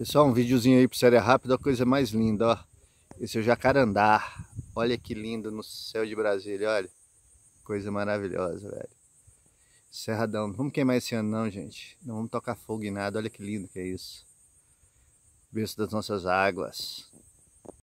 Pessoal, um videozinho aí para Série Rápida, a coisa mais linda, ó. Esse é o jacarandá. Olha que lindo no céu de Brasília, olha. Coisa maravilhosa, velho. Serradão. Não vamos queimar esse ano não, gente. Não vamos tocar fogo em nada. Olha que lindo que é isso. Berço das nossas águas.